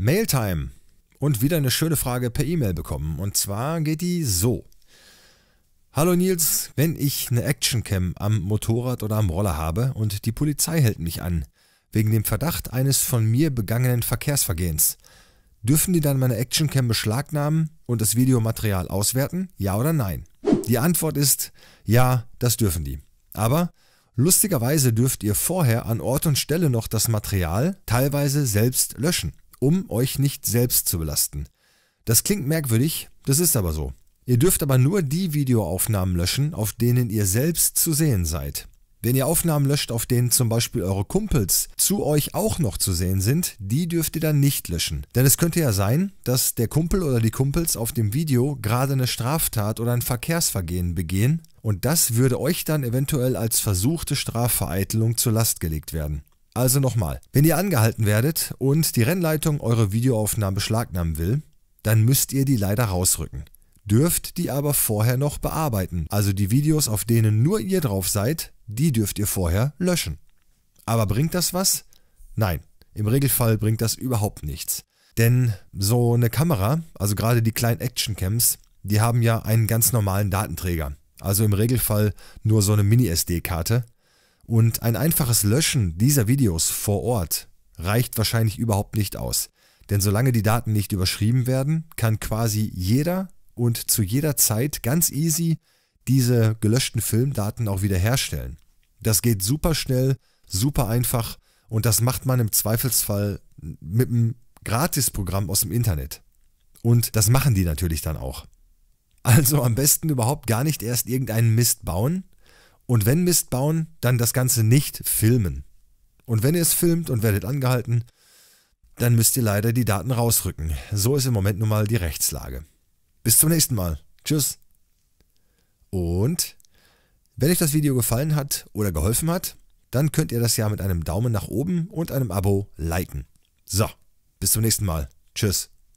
Mailtime und wieder eine schöne Frage per E-Mail bekommen. Und zwar geht die so. Hallo Nils, wenn ich eine Actioncam am Motorrad oder am Roller habe und die Polizei hält mich an, wegen dem Verdacht eines von mir begangenen Verkehrsvergehens, dürfen die dann meine Actioncam beschlagnahmen und das Videomaterial auswerten? Ja oder nein? Die Antwort ist ja, das dürfen die. Aber lustigerweise dürft ihr vorher an Ort und Stelle noch das Material teilweise selbst löschen um euch nicht selbst zu belasten. Das klingt merkwürdig, das ist aber so. Ihr dürft aber nur die Videoaufnahmen löschen, auf denen ihr selbst zu sehen seid. Wenn ihr Aufnahmen löscht, auf denen zum Beispiel eure Kumpels zu euch auch noch zu sehen sind, die dürft ihr dann nicht löschen. Denn es könnte ja sein, dass der Kumpel oder die Kumpels auf dem Video gerade eine Straftat oder ein Verkehrsvergehen begehen und das würde euch dann eventuell als versuchte Strafvereitelung zur Last gelegt werden. Also nochmal, wenn ihr angehalten werdet und die Rennleitung eure Videoaufnahmen beschlagnahmen will, dann müsst ihr die leider rausrücken. Dürft die aber vorher noch bearbeiten. Also die Videos, auf denen nur ihr drauf seid, die dürft ihr vorher löschen. Aber bringt das was? Nein, im Regelfall bringt das überhaupt nichts. Denn so eine Kamera, also gerade die kleinen Action-Cams, die haben ja einen ganz normalen Datenträger. Also im Regelfall nur so eine Mini-SD-Karte. Und ein einfaches Löschen dieser Videos vor Ort reicht wahrscheinlich überhaupt nicht aus. Denn solange die Daten nicht überschrieben werden, kann quasi jeder und zu jeder Zeit ganz easy diese gelöschten Filmdaten auch wiederherstellen. Das geht super schnell, super einfach und das macht man im Zweifelsfall mit einem Gratisprogramm aus dem Internet. Und das machen die natürlich dann auch. Also am besten überhaupt gar nicht erst irgendeinen Mist bauen, und wenn Mist bauen, dann das Ganze nicht filmen. Und wenn ihr es filmt und werdet angehalten, dann müsst ihr leider die Daten rausrücken. So ist im Moment nun mal die Rechtslage. Bis zum nächsten Mal. Tschüss. Und wenn euch das Video gefallen hat oder geholfen hat, dann könnt ihr das ja mit einem Daumen nach oben und einem Abo liken. So, bis zum nächsten Mal. Tschüss.